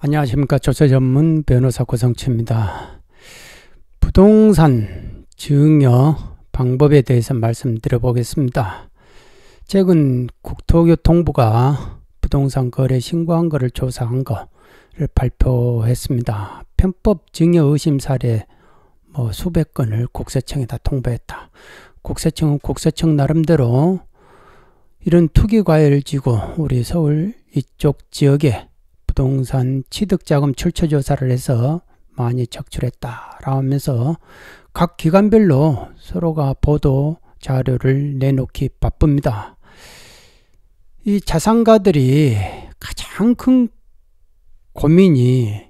안녕하십니까 조세 전문 변호사 고성치입니다. 부동산 증여 방법에 대해서 말씀드려 보겠습니다. 최근 국토교통부가 부동산 거래 신고한 거를 조사한 것을 발표했습니다. 편법 증여 의심 사례 뭐 수백 건을 국세청에다 통보했다. 국세청은 국세청 나름대로 이런 투기과열 지구 우리 서울 이쪽 지역에 부동산 취득자금 출처 조사를 해서 많이 적출했다라면서 각 기관별로 서로가 보도 자료를 내놓기 바쁩니다. 이 자산가들이 가장 큰 고민이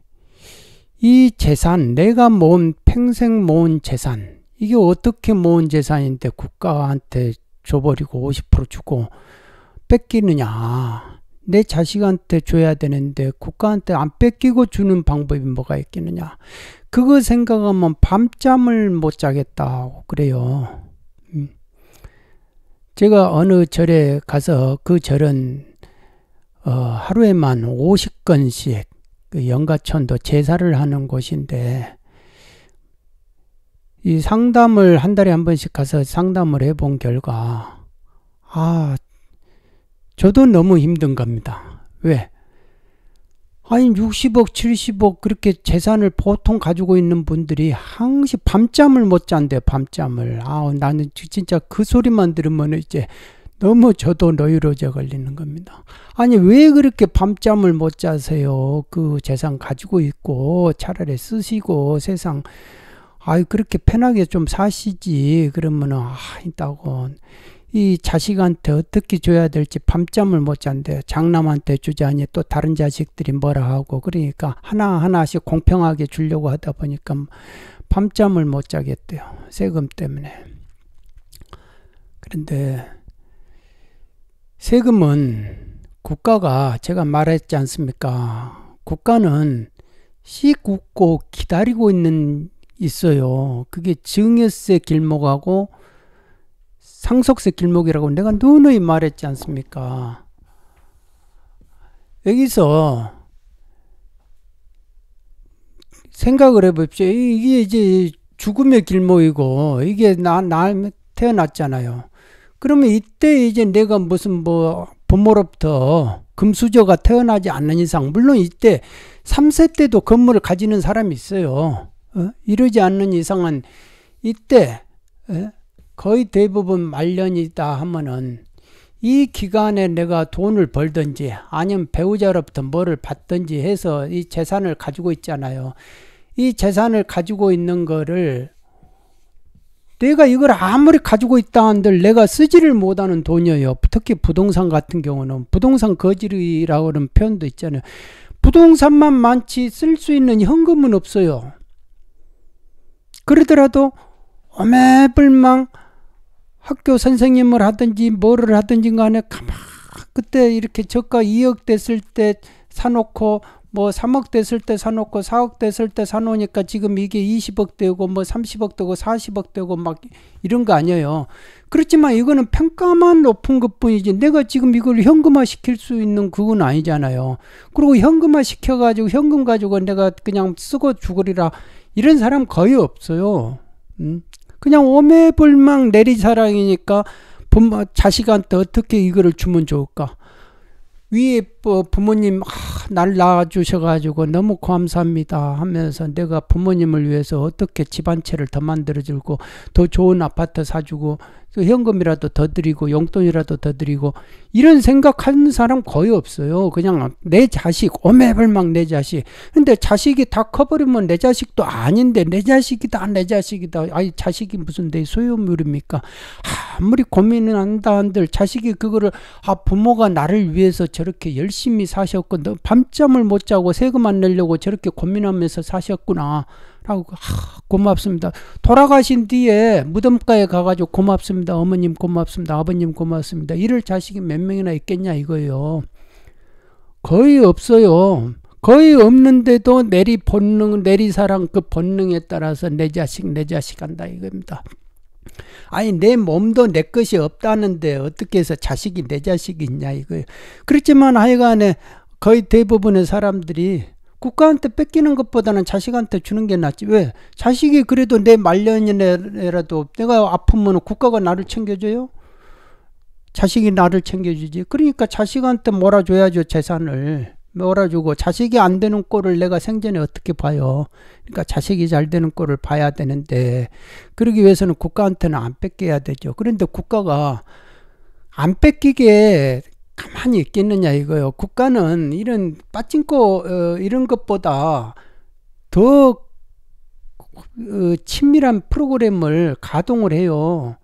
이 재산, 내가 모은 평생 모은 재산, 이게 어떻게 모은 재산인데 국가한테 줘버리고 50% 주고 뺏기느냐. 내 자식한테 줘야 되는데 국가한테 안 뺏기고 주는 방법이 뭐가 있겠느냐. 그거 생각하면 밤잠을 못 자겠다고 그래요. 음. 제가 어느 절에 가서 그 절은 어, 하루에만 50건씩 그 연가천도 제사를 하는 곳인데 이 상담을 한 달에 한 번씩 가서 상담을 해 본 결과 아 저도 너무 힘든 겁니다. 왜? 아니 60억, 70억 그렇게 재산을 보통 가지고 있는 분들이 항상 밤잠을 못 잔대 요 밤잠을. 아, 나는 진짜 그 소리만 들으면 이제 너무 저도 노유로제 걸리는 겁니다. 아니 왜 그렇게 밤잠을 못 자세요? 그 재산 가지고 있고 차라리 쓰시고 세상 아유 그렇게 편하게 좀 사시지 그러면은 아 있다고 이 자식한테 어떻게 줘야 될지 밤잠을 못 잔대요. 장남한테 주자니 또 다른 자식들이 뭐라 하고 그러니까 하나하나씩 공평하게 주려고 하다 보니까 밤잠을 못 자겠대요. 세금 때문에. 그런데 세금은 국가가 제가 말했지 않습니까? 국가는 씩 웃고 기다리고 있는 있어요. 그게 증여세 길목하고 상속세 길목이라고 내가 누누이 말했지 않습니까? 여기서 생각을 해봅시다 이게 이제 죽음의 길목이고 이게 나, 나 태어났잖아요. 그러면 이때 이제 내가 무슨 뭐 부모로부터 금수저가 태어나지 않는 이상 물론 이때 3세 때도 건물을 가지는 사람이 있어요. 어? 이러지 않는 이상은 이때 에? 어? 거의 대부분 말년이다 하면은 이 기간에 내가 돈을 벌든지 아니면 배우자로부터 뭐를 받든지 해서 이 재산을 가지고 있잖아요. 이 재산을 가지고 있는 거를 내가 이걸 아무리 가지고 있다 한들 내가 쓰지를 못하는 돈이에요. 특히 부동산 같은 경우는 부동산 거지라고 하는 표현도 있잖아요. 부동산만 많지 쓸 수 있는 현금은 없어요. 그러더라도 어매불망 학교 선생님을 하든지 뭐를 하든지 간에 가만 그때 이렇게 저가 2억 됐을 때 사놓고 뭐 3억 됐을 때 사놓고 4억 됐을 때 사놓으니까 지금 이게 20억 되고 뭐 30억 되고 40억 되고 막 이런 거 아니에요. 그렇지만 이거는 평가만 높은 것 뿐이지 내가 지금 이걸 현금화 시킬 수 있는 그건 아니잖아요. 그리고 현금화 시켜가지고 현금 가지고 내가 그냥 쓰고 죽으리라 이런 사람 거의 없어요. 음? 그냥 오매불망 내리사랑이니까 부모, 자식한테 어떻게 이거를 주면 좋을까? 위에 부모님 아, 날 낳아주셔가지고 너무 감사합니다 하면서 내가 부모님을 위해서 어떻게 집안채를 더 만들어주고 더 좋은 아파트 사주고 또 현금이라도 더 드리고 용돈이라도 더 드리고 이런 생각하는 사람 거의 없어요. 그냥 내 자식 오매불망 내 자식. 근데 자식이 다 커버리면 내 자식도 아닌데 내 자식이다 내 자식이다. 아이 자식이 무슨 내 소유물입니까? 아무리 고민을 한다 한들 자식이 그거를 아 부모가 나를 위해서 저렇게 열심히 사셨고 밤잠을 못 자고 세금 안 내려고 저렇게 고민하면서 사셨구나. 하고 그, 하, 고맙습니다. 돌아가신 뒤에 무덤가에 가가지고 고맙습니다. 어머님 고맙습니다. 아버님 고맙습니다. 이럴 자식이 몇 명이나 있겠냐 이거예요. 거의 없어요. 거의 없는데도 내리 본능, 내리 사랑 그 본능에 따라서 내 자식, 내 자식 한다 이겁니다. 아니 내 몸도 내 것이 없다는데 어떻게 해서 자식이 내 자식이 있냐 이거예요. 그렇지만 하여간에 거의 대부분의 사람들이 국가한테 뺏기는 것보다는 자식한테 주는 게 낫지. 왜? 자식이 그래도 내 말년이라도 내가 아프면 국가가 나를 챙겨줘요? 자식이 나를 챙겨주지. 그러니까 자식한테 몰아줘야죠, 재산을. 몰아주고 자식이 안 되는 꼴을 내가 생전에 어떻게 봐요. 그러니까 자식이 잘 되는 꼴을 봐야 되는데 그러기 위해서는 국가한테는 안 뺏겨야 되죠. 그런데 국가가 안 뺏기게 가만히 있겠느냐 이거요. 국가는 이런 빠찡코 어, 이런 것보다 더 어, 친밀한 프로그램을 가동을 해요.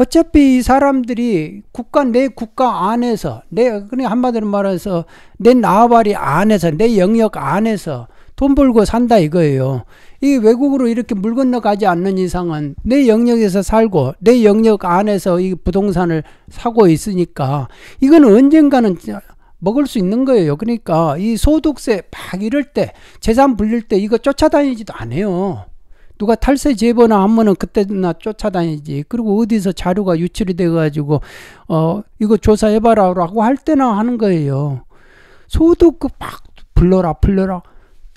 어차피 이 사람들이 국가 내 국가 안에서 내 그냥 한마디로 말해서 내 나발이 안에서 내 영역 안에서 돈 벌고 산다 이거예요. 이 외국으로 이렇게 물 건너가지 않는 이상은 내 영역에서 살고 내 영역 안에서 이 부동산을 사고 있으니까 이건 언젠가는 먹을 수 있는 거예요. 그러니까 이 소득세 막 이럴 때 재산 불릴 때 이거 쫓아다니지도 않아요. 누가 탈세 제보나 하면은 그때나 쫓아다니지. 그리고 어디서 자료가 유출이 돼가지고 어 이거 조사해봐라라고 할 때나 하는 거예요. 소득 그막 불러라 불러라.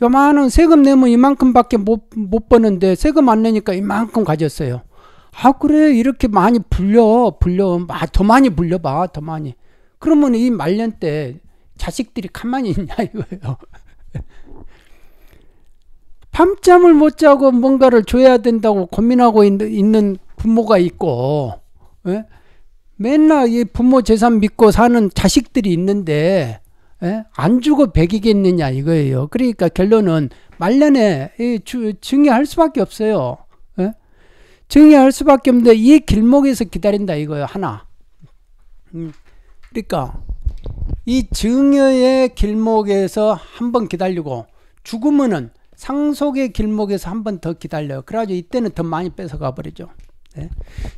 요만한 세금 내면 이만큼밖에 못, 못 버는데 세금 안 내니까 이만큼 가졌어요. 아 그래 이렇게 많이 불려 불려 아, 더 많이 불려봐 더 많이 그러면 이 말년 때 자식들이 가만히 있냐 이거예요 밤잠을 못 자고 뭔가를 줘야 된다고 고민하고 있는, 부모가 있고 예? 맨날 이 부모 재산 믿고 사는 자식들이 있는데 예? 안 죽어 백이겠느냐 이거예요. 그러니까 결론은 말년에 이 주, 증여할 수밖에 없어요. 예? 증여할 수밖에 없는데 이 길목에서 기다린다 이거예요. 하나. 음, 그러니까 이 증여의 길목에서 한 번 기다리고 죽으면은 상속의 길목에서 한 번 더 기다려요. 그래가지고 이때는 더 많이 뺏어가 버리죠. 예?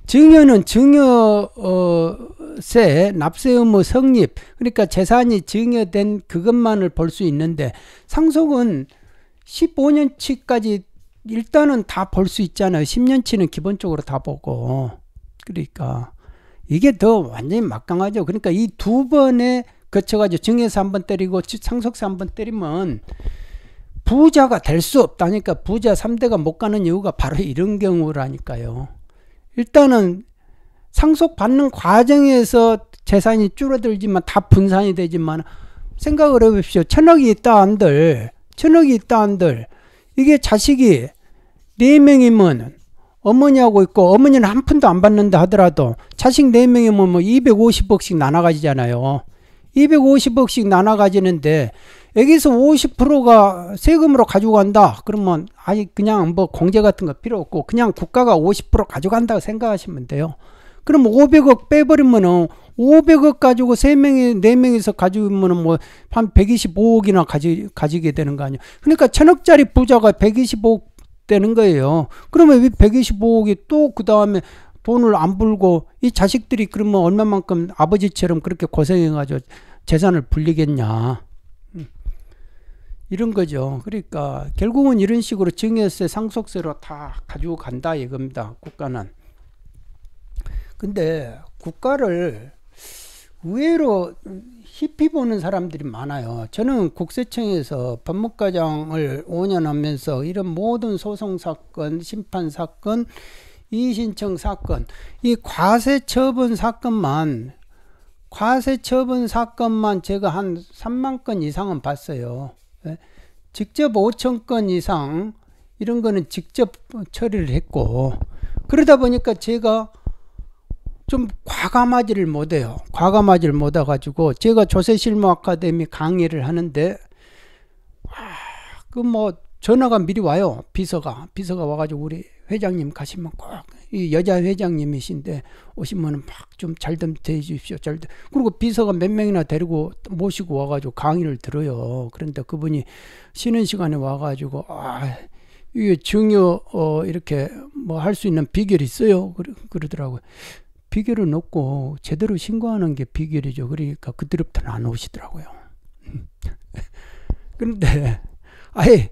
증여는 증여 어, 세 납세 의무 뭐 성립 그러니까 재산이 증여된 그것만을 볼 수 있는데 상속은 15년치까지 일단은 다 볼 수 있잖아요. 10년치는 기본적으로 다 보고 그러니까 이게 더 완전히 막강하죠. 그러니까 이 두 번에 거쳐가지고 증여세 한 번 때리고 상속세 한 번 때리면 부자가 될 수 없다니까 부자 3대가 못 가는 이유가 바로 이런 경우라니까요. 일단은 상속받는 과정에서 재산이 줄어들지만 다 분산이 되지만 생각을 해봅시오 천억이 있다 한들 천억이 있다 한들 이게 자식이 네 명이면 어머니하고 있고 어머니는 한 푼도 안 받는다 하더라도 자식 네 명이면 뭐 250억씩 나눠 가지잖아요. 250억씩 나눠 가지는데 여기서 50%가 세금으로 가져간다. 그러면 아니 그냥 뭐 공제 같은 거 필요 없고 그냥 국가가 50% 가져간다고 생각하시면 돼요. 그럼 500억 빼버리면은 500억 가지고 3명이, 4명이서 가지면 고 뭐, 한 125억이나 가지, 가지게 되는 거 아니에요. 그러니까 천억짜리 부자가 125억 되는 거예요. 그러면 왜 125억이 또그 다음에 돈을 안 불고 이 자식들이 그러면 얼마만큼 아버지처럼 그렇게 고생해가지고 재산을 불리겠냐. 음. 이런 거죠. 그러니까 결국은 이런 식으로 증여세, 상속세로 다 가지고 간다 이겁니다. 국가는. 근데 국가를 의외로 히피 보는 사람들이 많아요. 저는 국세청에서 법무과장을 5년 하면서 이런 모든 소송 사건, 심판 사건, 이의신청 사건, 이 과세 처분 사건만 과세 처분 사건만 제가 한 3만 건 이상은 봤어요. 예? 직접 5천 건 이상 이런 거는 직접 처리를 했고 그러다 보니까 제가 좀 과감하지를 못해요. 과감하지를 못해가지고 제가 조세실무 아카데미 강의를 하는데 그뭐 전화가 미리 와요. 비서가 비서가 와가지고 우리 회장님 가시면 꼭이 여자 회장님이신데 오시면은 막좀잘좀 대해주십시오. 잘 좀. 그리고 비서가 몇 명이나 데리고 모시고 와가지고 강의를 들어요. 그런데 그분이 쉬는 시간에 와가지고 아 이게 중요 어 이렇게 뭐 할 수 있는 비결이 있어요. 그러, 그러더라고요. 비결은 없고 제대로 신고하는 게 비결이죠. 그러니까 그때부터는 안 오시더라고요. 그런데 아예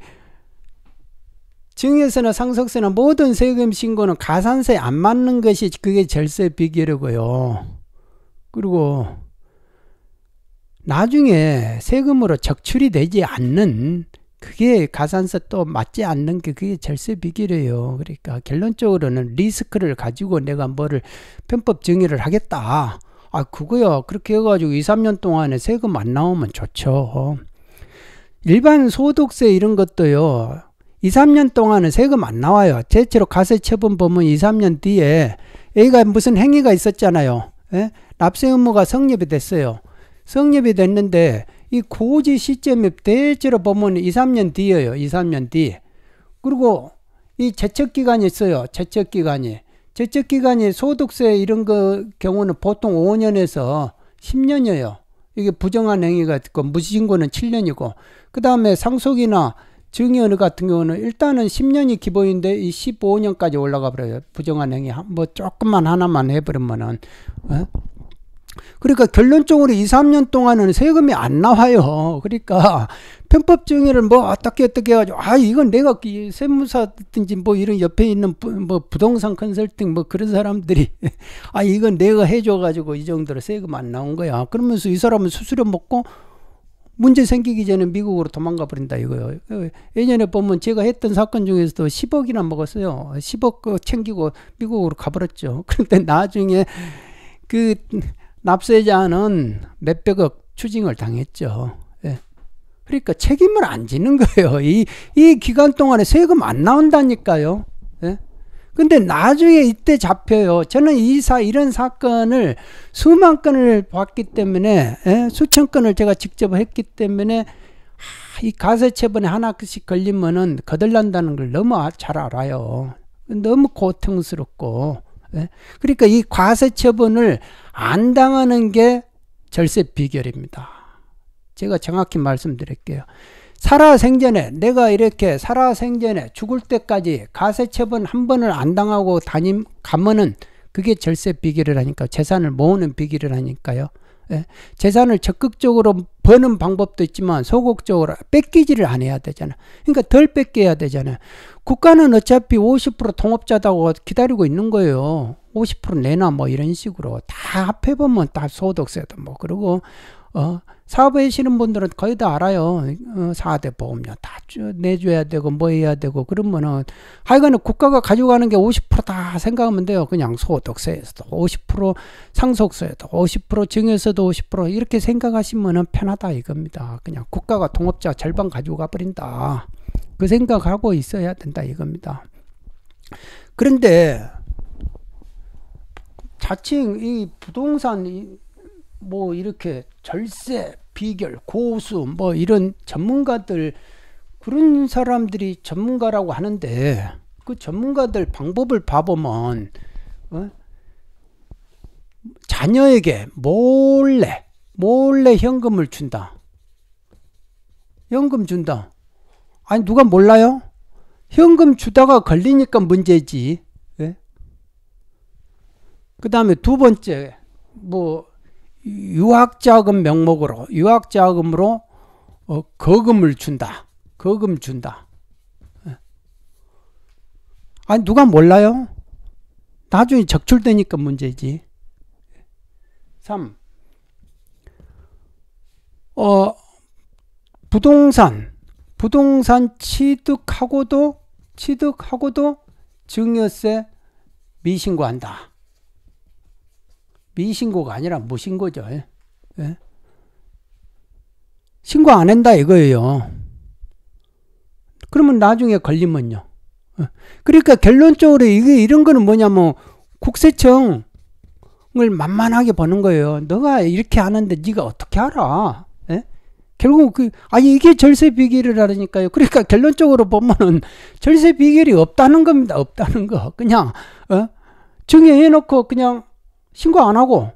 증여세나 상속세나 모든 세금 신고는 가산세 에안 맞는 것이 그게 절세 비결이고요. 그리고 나중에 세금으로 적출이 되지 않는 그게 가산세 또 맞지 않는 게 그게 절세 비결이에요. 그러니까 결론적으로는 리스크를 가지고 내가 뭐를 편법 정의를 하겠다. 아, 그거요. 그렇게 해가지고 2, 3년 동안에 세금 안 나오면 좋죠. 일반 소득세 이런 것도요. 2, 3년 동안은 세금 안 나와요. 대체로 가세 처분 보면 2, 3년 뒤에 여기가 무슨 행위가 있었잖아요. 예? 납세 의무가 성립이 됐어요. 성립이 됐는데 이 고지 시점이 대체로 보면 2, 3년 뒤에요. 2, 3년 뒤. 그리고 이재척 기간이 있어요. 재척 기간이. 재척 기간이 소득세 이런 거 경우는 보통 5년에서 10년이에요. 이게 부정한 행위가 있고 무신고는 7년이고 그다음에 상속이나 증여는 같은 경우는 일단은 10년이 기본인데 이 15년까지 올라가 버려요. 부정한 행위 뭐 조금만 하나만 해버리면은 어? 그러니까 결론적으로 2, 3년 동안은 세금이 안 나와요. 그러니까 편법 증여를 뭐 어떻게 어떻게 해가지고 아 이건 내가 세무사든지 뭐 이런 옆에 있는 부, 뭐 부동산 컨설팅 뭐 그런 사람들이 아 이건 내가 해줘가지고 이 정도로 세금 안 나온 거야. 그러면서 이 사람은 수수료 먹고 문제 생기기 전에 미국으로 도망가 버린다 이거요. 예전에 보면 제가 했던 사건 중에서도 10억이나 먹었어요. 10억 그 챙기고 미국으로 가버렸죠. 그런데 나중에 그 납세자는 몇백억 추징을 당했죠. 예. 그러니까 책임을 안 지는 거예요. 이, 이 기간 동안에 세금 안 나온다니까요. 예. 근데 나중에 이때 잡혀요. 저는 이사 이런 사건을 수만 건을 봤기 때문에 예? 수천 건을 제가 직접 했기 때문에 아, 이 가세 처분에 하나씩 걸리면은 거들난다는 걸 너무 아, 잘 알아요. 너무 고통스럽고 예? 그러니까 이 과세 처분을 안 당하는 게 절세 비결입니다. 제가 정확히 말씀드릴게요. 살아생전에 내가 이렇게 살아생전에 죽을 때까지 가세처분 한 번을 안 당하고 다님 가면은 그게 절세 비결이라니까 재산을 모으는 비결이라니까요. 예. 재산을 적극적으로 버는 방법도 있지만 소극적으로 뺏기지를 안 해야 되잖아. 그러니까 덜 뺏겨야 되잖아. 국가는 어차피 50% 통업자다고 기다리고 있는 거예요. 50% 내놔 뭐 이런 식으로 다 합해보면 다 소득세도 뭐 그리고 어 사업하시는 분들은 거의 다 알아요. 어, 4대 보험료 다 내줘야 되고 뭐 해야 되고 그러면은 하여간에 국가가 가져가는 게 50%다 생각하면 돼요. 그냥 소득세에서도 50% 상속세에도 50% 증여세도 50% 이렇게 생각하시면은 편하다 이겁니다. 그냥 국가가 통업자 절반 가져가 버린다. 그 생각하고 있어야 된다 이겁니다. 그런데 자칭 이 부동산 뭐 이렇게 절세 비결 고수 뭐 이런 전문가들 그런 사람들이 전문가라고 하는데 그 전문가들 방법을 봐보면 어? 자녀에게 몰래 몰래 현금을 준다. 현금 준다. 아니 누가 몰라요? 현금 주다가 걸리니까 문제지. 예? 그 다음에 두 번째 뭐 유학자금 명목으로 유학자금으로 어, 거금을 준다. 거금 준다. 예. 아니 누가 몰라요? 나중에 적출되니까 문제지. 3. 어, 부동산 부동산 취득하고도 취득하고도 증여세 미신고한다. 미신고가 아니라 무신고죠. 예? 예. 신고 안 한다 이거예요. 그러면 나중에 걸리면요. 예. 그러니까 결론적으로 이게 이런 거는 뭐냐면 국세청을 만만하게 보는 거예요. 너가 이렇게 하는데 네가 어떻게 알아? 결국 그 아니 이게 절세 비결이라니까요. 그러니까 결론적으로 보면은 절세 비결이 없다는 겁니다. 없다는 거. 그냥 어? 증해 놓고 그냥 신고 안 하고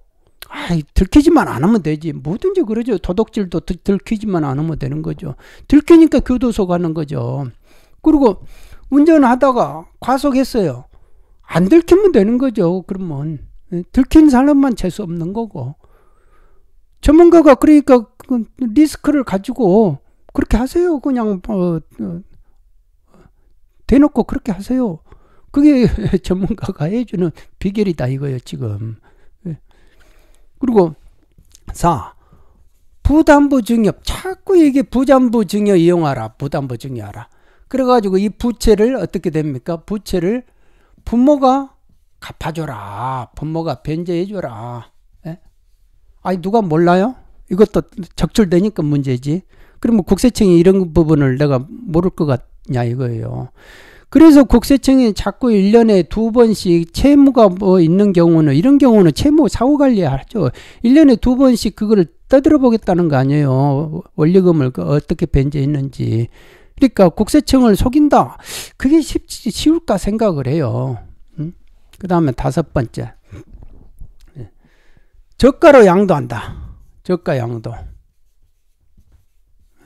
아이 들키지만 않으면 되지. 뭐든지 그러죠. 도둑질도 들, 들키지만 않으면 되는 거죠. 들키니까 교도소 가는 거죠. 그리고 운전하다가 과속했어요. 안 들키면 되는 거죠. 그러면 들킨 사람만 재수 없는 거고 전문가가 그러니까 그 리스크를 가지고 그렇게 하세요. 그냥 어, 어, 대놓고 그렇게 하세요. 그게 전문가가 해주는 비결이다 이거예요 지금. 예. 그리고 4. 부담부 증여 자꾸 이게 부담부 증여 이용하라 부담부 증여하라 그래가지고 이 부채를 어떻게 됩니까 부채를 부모가 갚아줘라 부모가 변제해줘라 예? 아니 누가 몰라요 이것도 적출되니까 문제지. 그러면 국세청이 이런 부분을 내가 모를 것 같냐 이거예요. 그래서 국세청이 자꾸 1년에두 번씩 채무가 뭐 있는 경우는 이런 경우는 채무 사후 관리하죠. 1년에두 번씩 그거를 떠들어 보겠다는 거 아니에요. 원리금을 그 어떻게 변제했는지. 그러니까 국세청을 속인다. 그게 쉽, 지 쉬울까 생각을 해요. 음? 그 다음에 다섯 번째. 예. 저가로 양도한다. 적과 양도.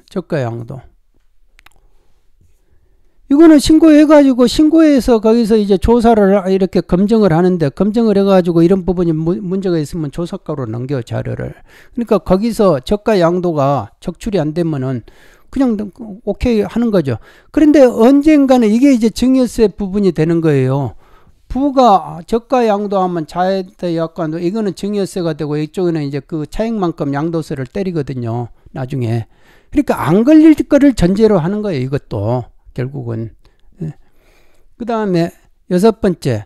적과 양도. 이거는 신고해가지고 신고해서 거기서 이제 조사를 이렇게 검증을 하는데 검증을 해가지고 이런 부분이 문제가 있으면 조사과로 넘겨 자료를 그러니까 거기서 저가 양도가 적출이 안 되면은 그냥 그, 오케이 하는 거죠 그런데 언젠가는 이게 이제 증여세 부분이 되는 거예요 부가 저가 양도하면 자대 약관도 이거는 증여세가 되고 이쪽에는 이제 그 차익만큼 양도세를 때리거든요. 나중에. 그러니까 안 걸릴 거를 전제로 하는 거예요. 이것도 결국은. 예. 그 다음에 여섯 번째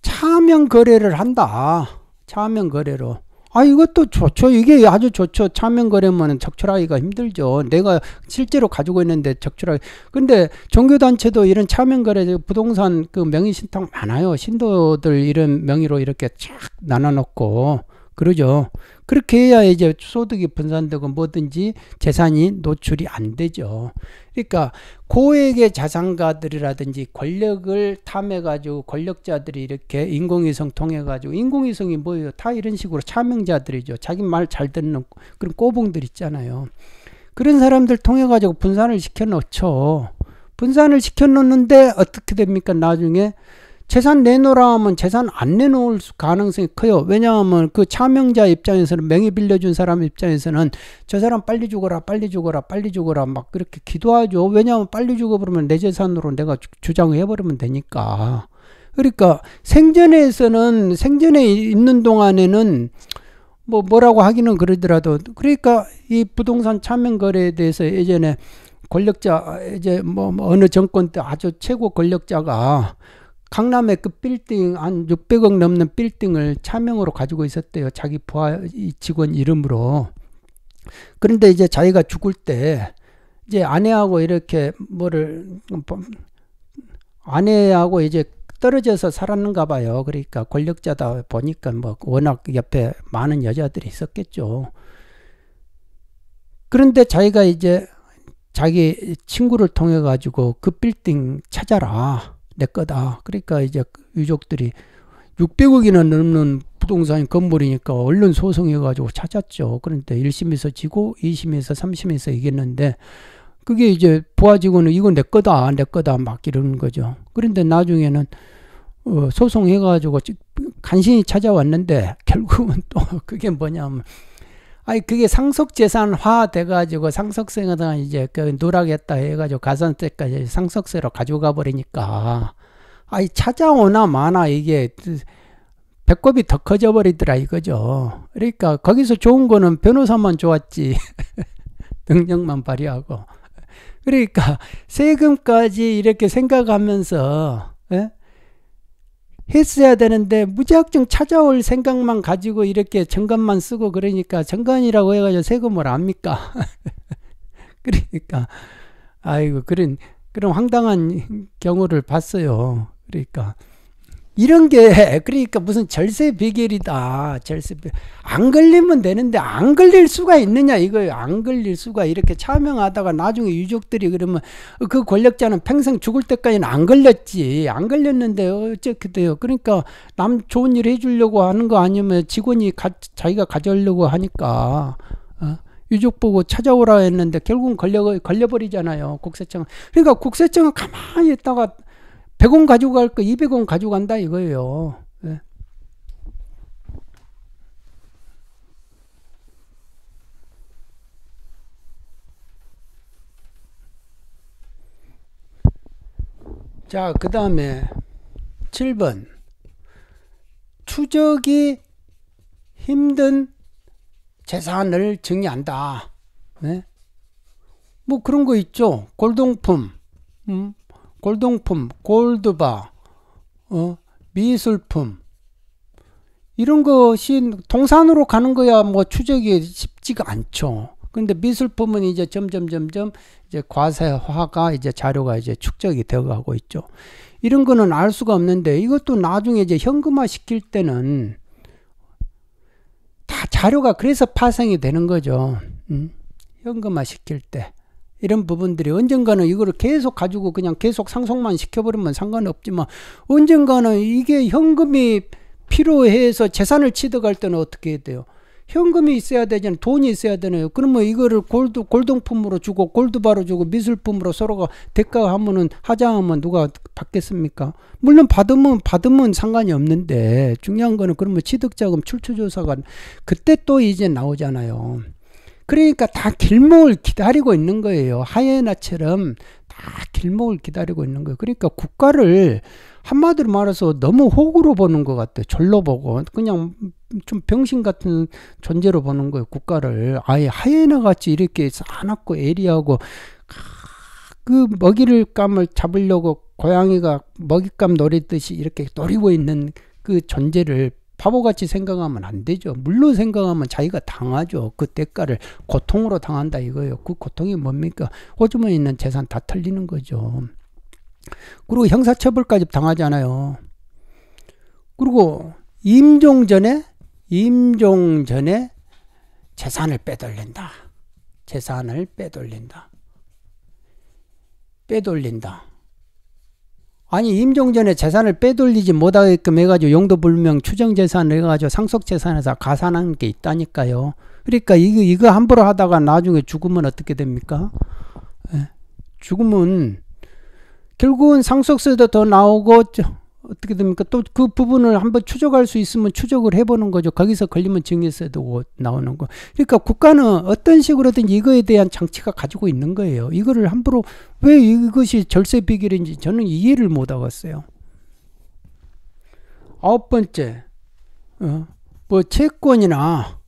차명 거래를 한다. 차명 거래로. 아, 이것도 좋죠. 이게 아주 좋죠. 차명거래면은 적출하기가 힘들죠. 내가 실제로 가지고 있는데 적출하기. 근데 종교단체도 이런 차명거래, 부동산 그 명의신탁 많아요. 신도들 이런 명의로 이렇게 쫙 나눠놓고. 그러죠. 그렇게 해야 이제 소득이 분산되고 뭐든지 재산이 노출이 안 되죠. 그러니까 고액의 자산가들이라든지 권력을 탐해가지고 권력자들이 이렇게 인공위성 통해가지고 인공위성이 뭐예요? 다 이런 식으로 차명자들이죠. 자기 말 잘 듣는 그런 꼬봉들 있잖아요. 그런 사람들 통해가지고 분산을 시켜놓죠. 분산을 시켜놓는데 어떻게 됩니까? 나중에 재산 내놓으라 하면 재산 안 내놓을 가능성이 커요. 왜냐하면 그 차명자 입장에서는 명의 빌려준 사람 입장에서는 저 사람 빨리 죽어라 빨리 죽어라 빨리 죽어라 막 그렇게 기도하죠. 왜냐하면 빨리 죽어버리면 내 재산으로 내가 주장해버리면 을 되니까. 그러니까 생전에서는 생전에 있는 동안에는 뭐 뭐라고 하기는 그러더라도 그러니까 이 부동산 차명 거래에 대해서 예전에 권력자 이제 뭐, 뭐 어느 정권 때 아주 최고 권력자가 강남에그 빌딩 한 600억 넘는 빌딩을 차명으로 가지고 있었대요. 자기 부하 직원 이름으로. 그런데 이제 자기가 죽을 때 이제 아내하고 이렇게 뭐를 뭐, 아내하고 이제 떨어져서 살았는가 봐요. 그러니까 권력자다 보니까 뭐 워낙 옆에 많은 여자들이 있었겠죠. 그런데 자기가 이제 자기 친구를 통해 가지고 그 빌딩 찾아라. 내 거다. 그러니까 이제 그 유족들이 600억이나 넘는 부동산 건물이니까 얼른 소송해가지고 찾았죠. 그런데 1심에서 지고 2심에서 3심에서 이겼는데 그게 이제 부하직원은 이건 내 거다, 내 거다 막 이러는 거죠. 그런데 나중에는 어, 소송해가지고 간신히 찾아왔는데 결국은 또 그게 뭐냐면 아니 그게 상속재산화 돼가지고 상속세가 이제 그 누락했다 해가지고 가산세까지 상속세로 가져가 버리니까 아이 찾아오나 마나 이게 배꼽이 더 커져 버리더라 이거죠. 그러니까 거기서 좋은 거는 변호사만 좋았지 능력만 발휘하고 그러니까 세금까지 이렇게 생각하면서 예? 했어야 되는데 무작정 찾아올 생각만 가지고 이렇게 정관만 쓰고 그러니까 정관이라고 해가지고 세금을 압니까? 그러니까 아이고 그런 그런 황당한 경우를 봤어요. 그러니까 이런 게 그러니까 무슨 절세 비결이다. 절세 비결. 안 걸리면 되는데 안 걸릴 수가 있느냐 이거예요. 안 걸릴 수가 이렇게 차명하다가 나중에 유족들이 그러면 그 권력자는 평생 죽을 때까지는 안 걸렸지. 안 걸렸는데 어떻게 돼요. 그러니까 남 좋은 일 해주려고 하는 거 아니면 직원이 가, 자기가 가져오려고 하니까 어? 유족 보고 찾아오라 했는데 결국은 걸려 걸려버리잖아요. 국세청. 그러니까 국세청은 가만히 있다가 100원 가져갈 거 200원 가져간다 이거예요. 예. 자, 그 다음에 7번. 추적이 힘든 재산을 정의한다. 네? 뭐 그런 거 있죠. 골동품, 음? 골동품, 골드바, 어, 미술품 이런 것이 동산으로 가는 거야 뭐 추적이 쉽지가 않죠. 근데 미술품은 이제 점점 점점 이제 과세화가 이제 자료가 이제 축적이 되어가고 있죠. 이런 거는 알 수가 없는데 이것도 나중에 이제 현금화 시킬 때는 다 자료가 그래서 파생이 되는 거죠. 음? 현금화 시킬 때. 이런 부분들이 언젠가는 이거를 계속 가지고 그냥 계속 상속만 시켜버리면 상관없지만 언젠가는 이게 현금이 필요해서 재산을 취득할 때는 어떻게 해야 돼요? 현금이 있어야 되잖아요. 돈이 있어야 되나요? 그러면 이거를 골드, 골동품으로 주고 골드바로 주고 미술품으로 서로가 대가하면은 하자하면 누가 받겠습니까? 물론 받으면 받으면 상관이 없는데 중요한 거는 그러면 취득자금 출처조사가 그때 또 이제 나오잖아요. 그러니까 다 길목을 기다리고 있는 거예요. 하이에나처럼다 길목을 기다리고 있는 거예요. 그러니까 국가를 한마디로 말해서 너무 호구로 보는 것 같아. 졸로 보고 그냥 좀 병신 같은 존재로 보는 거예요. 국가를 아예 하이에나 같이 이렇게 사납고 예리하고 그 먹이를 감을 잡으려고 고양이가 먹잇감 노리듯이 이렇게 노리고 있는 그 존재를 바보같이 생각하면 안 되죠. 물론 생각하면 자기가 당하죠. 그 대가를 고통으로 당한다 이거예요. 그 고통이 뭡니까? 호주머니 있는 재산 다 털리는 거죠. 그리고 형사처벌까지 당하잖아요. 그리고 임종 전에 임종 전에 재산을 빼돌린다. 재산을 빼돌린다. 빼돌린다. 아니 임종전에 재산을 빼돌리지 못하게끔 해가지고 용도불명 추정재산을 해가지고 상속재산에서 가산한 게 있다니까요. 그러니까 이거 이거 함부로 하다가 나중에 죽으면 어떻게 됩니까? 예. 죽으면 결국은 상속세도 더 나오고 어떻게 됩니까? 또 그 부분을 한번 추적할 수 있으면 추적을 해보는 거죠. 거기서 걸리면 증여세도 나오는 거. 그러니까 국가는 어떤 식으로든 이거에 대한 장치가 가지고 있는 거예요. 이거를 함부로 왜 이것이 절세 비결인지 저는 이해를 못 하겠어요. 아홉 번째, 어, 뭐 채권이나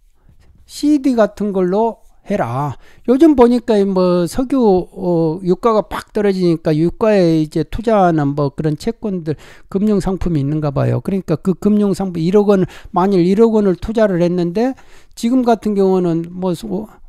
CD 같은 걸로 해라. 요즘 보니까 뭐 석유 어, 유가가 팍 떨어지니까 유가에 이제 투자하는 뭐 그런 채권들 금융 상품이 있는가 봐요. 그러니까 그 금융 상품 1억 원을 만일 1억 원을 투자를 했는데 지금 같은 경우는 뭐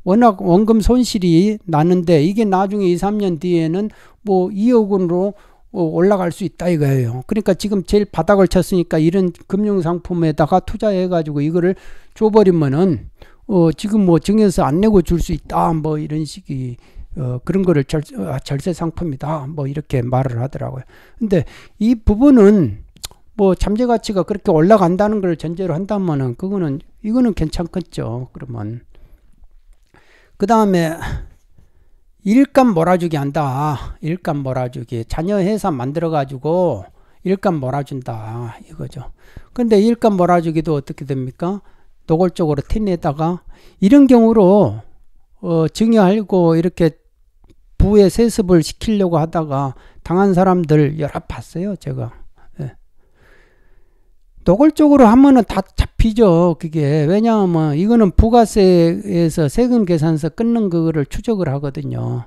워낙 원금 손실이 나는데 이게 나중에 2, 3년 뒤에는 뭐 2억 원으로 어, 올라갈 수 있다 이거예요. 그러니까 지금 제일 바닥을 쳤으니까 이런 금융 상품에다가 투자해 가지고 이거를 줘 버리면은 어, 지금 뭐 정해서 안 내고 줄 수 있다. 뭐 이런 식이 어, 그런 거를 절, 어, 아, 절세 상품이다. 뭐 이렇게 말을 하더라고요. 근데 이 부분은 뭐 잠재 가치가 그렇게 올라간다는 걸 전제로 한다면은 그거는 이거는 괜찮겠죠. 그러면 그 다음에 일감 몰아주기 한다. 일감 몰아주기. 자녀 회사 만들어 가지고 일감 몰아준다. 이거죠. 근데 일감 몰아주기도 어떻게 됩니까? 노골적으로 티내다가 이런 경우로 어, 증여하고 이렇게 부의 세습을 시키려고 하다가 당한 사람들 여러 봤어요 제가 예. 노골적으로 하면은 다 잡히죠 그게 왜냐하면 이거는 부가세에서 세금 계산서 끊는 그거를 추적을 하거든요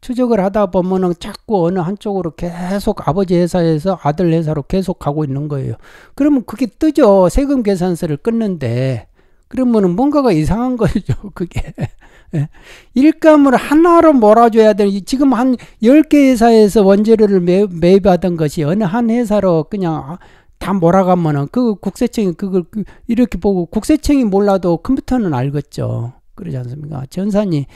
추적을 하다 보면은 자꾸 어느 한쪽으로 계속 아버지 회사에서 아들 회사로 계속 가고 있는 거예요. 그러면 그게 뜨죠. 세금 계산서를 끊는데. 그러면은 뭔가가 이상한 거죠. 그게. 예? 일감을 하나로 몰아줘야 되는, 지금 한 10개 회사에서 원재료를 매입하던 것이 어느 한 회사로 그냥 아, 다 몰아가면은 그 국세청이 그걸 그, 이렇게 보고 국세청이 몰라도 컴퓨터는 알겠죠. 그러지 않습니까? 전산이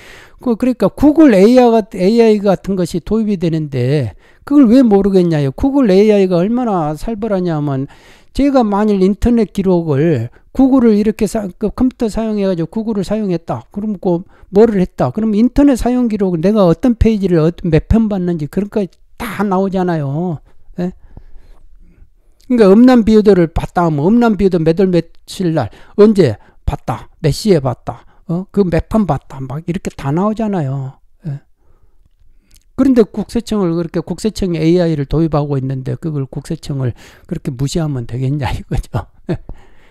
그 그러니까 구글 AI AI 같은 것이 도입이 되는데 그걸 왜 모르겠냐요? 구글 AI가 얼마나 살벌하냐면 제가 만일 인터넷 기록을 구글을 이렇게 사, 그 컴퓨터 사용해가지고 구글을 사용했다. 그럼 그 뭐를 했다. 그럼 인터넷 사용 기록은 내가 어떤 페이지를 어, 몇편 봤는지 그런 거다 나오잖아요. 예? 그러니까 음란 비유도를 봤다 하면 음란 비유도 몇월 며칠 날 언제 봤다 몇 시에 봤다 어? 그몇번 봤다. 막 이렇게 다 나오잖아요. 예. 그런데 국세청을 그렇게 국세청이 AI를 도입하고 있는데 그걸 국세청을 그렇게 무시하면 되겠냐 이거죠. 예.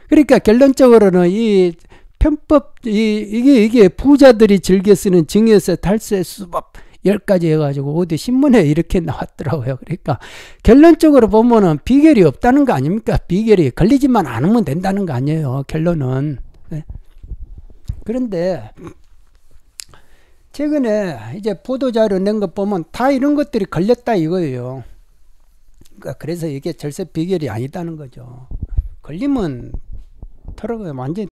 그러니까 결론적으로는 이 편법 이, 이게 이게 부자들이 즐겨 쓰는 증여세 탈세 수법 10가지 해가지고 어디 신문에 이렇게 나왔더라고요. 그러니까 결론적으로 보면은 비결이 없다는 거 아닙니까? 비결이 걸리지만 않으면 된다는 거 아니에요. 결론은. 그런데 최근에 이제 보도자료 낸 것 보면 다 이런 것들이 걸렸다 이거예요. 그 그래서 이게 절세 비결이 아니다는 거죠. 걸리면 털어가 완전히